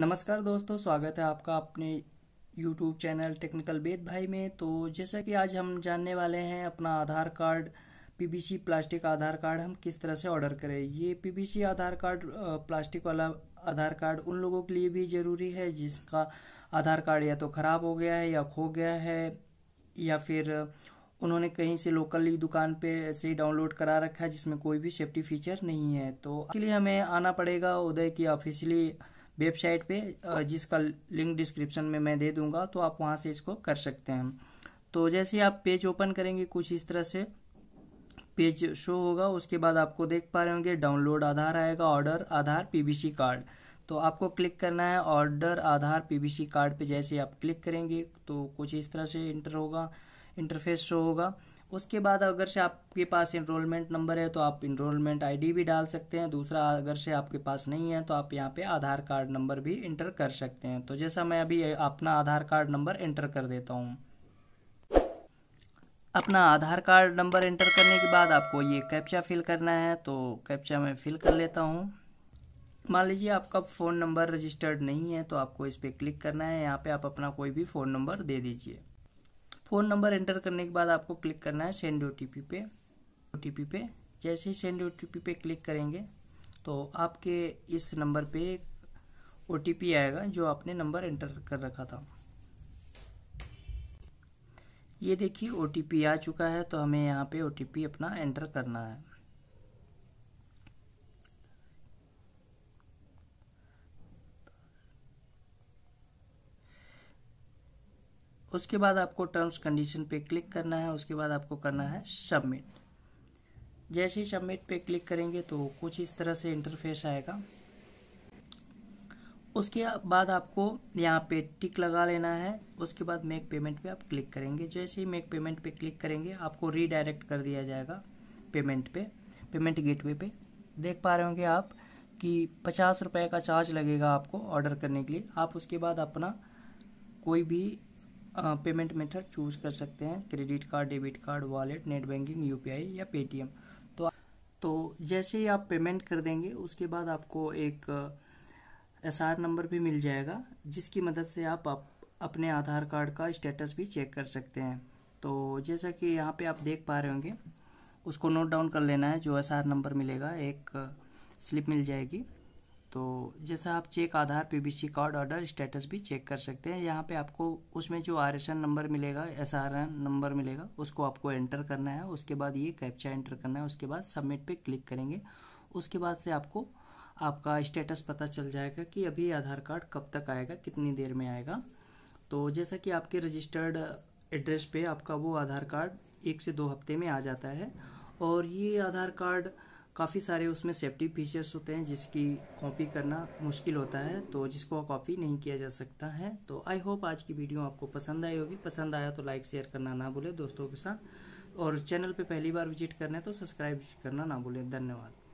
नमस्कार दोस्तों स्वागत है आपका अपने यूट्यूब चैनल टेक्निकल वेद भाई में तो जैसा कि आज हम जानने वाले हैं अपना Aadhaar card PVC plastic Aadhaar card हम किस तरह से ऑर्डर करें ये पीबीसी आधार कार्ड प्लास्टिक वाला आधार कार्ड उन लोगों के लिए भी ज़रूरी है जिसका आधार कार्ड या तो ख़राब हो गया है या खो गया है या फिर उन्होंने कहीं से लोकली दुकान पे ऐसे ही डाउनलोड करा रखा है जिसमें कोई भी सेफ्टी फीचर नहीं है तो इसके लिए हमें आना पड़ेगा उदय की ऑफिशियली वेबसाइट पे जिसका लिंक डिस्क्रिप्शन में मैं दे दूंगा तो आप वहाँ से इसको कर सकते हैं तो जैसे आप पेज ओपन करेंगे कुछ इस तरह से पेज शो होगा उसके बाद आपको देख पा रहे होंगे डाउनलोड आधार आएगा ऑर्डर आधार पीबीसी कार्ड तो आपको क्लिक करना है ऑर्डर आधार पीबीसी कार्ड पे जैसे आप क्लिक करेंगे तो कुछ इस तरह से इंटर होगा इंटरफेस शो होगा उसके बाद अगर से आपके पास इनरोलमेंट नंबर है तो आप इनरोलमेंट आईडी भी डाल सकते हैं दूसरा अगर से आपके पास नहीं है तो आप यहाँ पे आधार कार्ड नंबर भी इंटर कर सकते हैं तो जैसा मैं अभी अपना आधार कार्ड नंबर इंटर कर देता हूँ अपना आधार कार्ड नंबर इंटर करने के बाद आपको ये कैप्चा फिल करना है तो कैप्चा मैं फिल कर लेता हूँ मान लीजिए आपका फ़ोन नंबर रजिस्टर्ड नहीं है तो आपको इस पर क्लिक करना है यहाँ पे आप अपना कोई भी फ़ोन नंबर दे दीजिए फ़ोन नंबर एंटर करने के बाद आपको क्लिक करना है सेंड ओ पे ओ पे जैसे ही सेंड ओ पे क्लिक करेंगे तो आपके इस नंबर पे ओ आएगा जो आपने नंबर एंटर कर रखा था ये देखिए ओ आ चुका है तो हमें यहाँ पे ओ अपना एंटर करना है उसके बाद आपको टर्म्स कंडीशन पे क्लिक करना है उसके बाद आपको करना है सबमिट जैसे ही सबमिट पे क्लिक करेंगे तो कुछ इस तरह से इंटरफेस आएगा उसके बाद आपको यहाँ पे टिक लगा लेना है उसके बाद मेक पेमेंट पे आप क्लिक करेंगे जैसे ही मेक पेमेंट पे क्लिक करेंगे आपको रीडायरेक्ट कर दिया जाएगा पेमेंट पे पेमेंट गेटवे पे देख पा रहे होंगे आप कि पचास रुपये का चार्ज लगेगा आपको ऑर्डर करने के लिए आप उसके बाद अपना कोई भी पेमेंट मेथड चूज कर सकते हैं credit card debit card wallet net banking यू या पेटीएम तो तो जैसे ही आप पेमेंट कर देंगे उसके बाद आपको एक एस आर नंबर भी मिल जाएगा जिसकी मदद से आप, अपने आधार कार्ड का स्टेटस भी चेक कर सकते हैं तो जैसा कि यहाँ पे आप देख पा रहे होंगे उसको नोट डाउन कर लेना है जो एस आर नंबर मिलेगा एक स्लिप मिल जाएगी तो जैसा आप check Aadhaar PVC card order status भी चेक कर सकते हैं यहाँ पे आपको उसमें जो आर नंबर मिलेगा एस नंबर मिलेगा उसको आपको एंटर करना है उसके बाद ये कैप्चा एंटर करना है उसके बाद सबमिट पे क्लिक करेंगे उसके बाद से आपको आपका स्टेटस पता चल जाएगा कि अभी आधार कार्ड कब तक आएगा कितनी देर में आएगा तो जैसा कि आपके रजिस्टर्ड एड्रेस पे आपका वो आधार कार्ड एक से दो हफ्ते में आ जाता है और ये आधार कार्ड काफ़ी सारे उसमें सेफ्टी फीचर्स होते हैं जिसकी कॉपी करना मुश्किल होता है तो जिसको कॉपी नहीं किया जा सकता है तो आई होप आज की वीडियो आपको पसंद आई होगी पसंद आया तो लाइक शेयर करना ना भूलें दोस्तों के साथ और चैनल पे पहली बार विजिट करना है तो सब्सक्राइब करना ना भूलें धन्यवाद